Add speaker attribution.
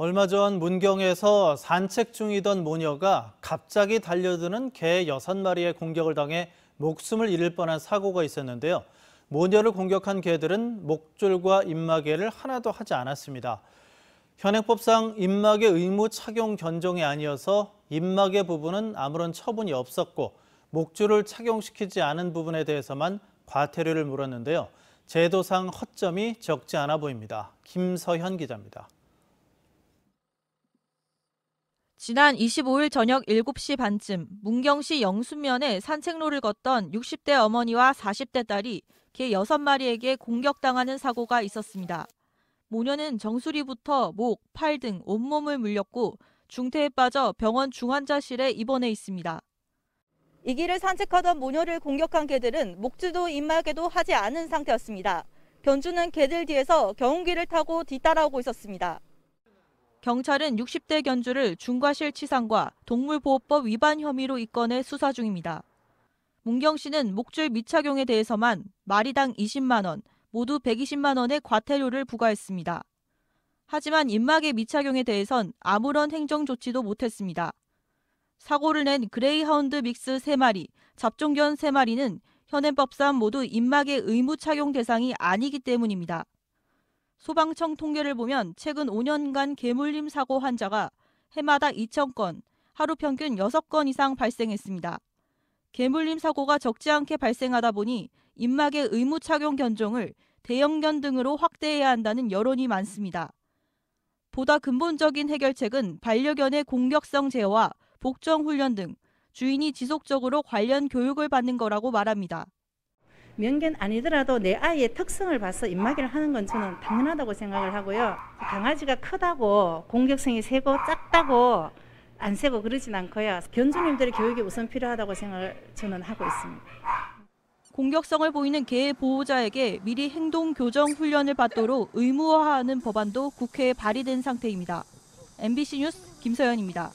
Speaker 1: 얼마 전 문경에서 산책 중이던 모녀가 갑자기 달려드는 개 6마리의 공격을 당해 목숨을 잃을 뻔한 사고가 있었는데요. 모녀를 공격한 개들은 목줄과 입마개를 하나도 하지 않았습니다. 현행법상 입마개 의무 착용 견종이 아니어서 입마개 부분은 아무런 처분이 없었고 목줄을 착용시키지 않은 부분에 대해서만 과태료를 물었는데요. 제도상 허점이 적지 않아 보입니다. 김서현 기자입니다. 지난 25일 저녁 7시
Speaker 2: 반쯤 문경시 영수면에 산책로를 걷던 60대 어머니와 40대 딸이 개 6마리에게 공격당하는 사고가 있었습니다. 모녀는 정수리부터 목, 팔 등 온몸을 물렸고 중태에 빠져 병원 중환자실에 입원해 있습니다. 이 길을 산책하던 모녀를 공격한 개들은 목줄도 입마개도 하지 않은 상태였습니다. 견주는 개들 뒤에서 경운기를 타고 뒤따라오고 있었습니다. 경찰은 60대 견주를 중과실 치상과 동물보호법 위반 혐의로 입건해 수사 중입니다. 문경 씨는 목줄 미착용에 대해서만 마리당 20만 원, 모두 120만 원의 과태료를 부과했습니다. 하지만 입막의 미착용에 대해선 아무런 행정 조치도 못했습니다. 사고를 낸 그레이하운드 믹스 3마리, 잡종견 3마리는 현행법상 모두 입막의 의무 착용 대상이 아니기 때문입니다. 소방청 통계를 보면 최근 5년간 개물림 사고 환자가 해마다 2천건 하루 평균 6건 이상 발생했습니다. 개물림 사고가 적지 않게 발생하다 보니 입막의 의무 착용 견종을 대형견 등으로 확대해야 한다는 여론이 많습니다. 보다 근본적인 해결책은 반려견의 공격성 제어와 복종 훈련 등
Speaker 3: 주인이 지속적으로 관련 교육을 받는 거라고 말합니다. 명견 아니더라도 내 아이의 특성을 봐서 입마개를 하는 건 저는 당연하다고 생각을 하고요. 강아지가 크다고 공격성이 세고 작다고 안 세고 그러진 않고요. 견주님들의 교육이 우선 필요하다고 생각을 저는 하고 있습니다.
Speaker 2: 공격성을 보이는 개 보호자에게 미리 행동 교정 훈련을 받도록 의무화하는 법안도 국회에 발의된 상태입니다. MBC 뉴스 김서연입니다.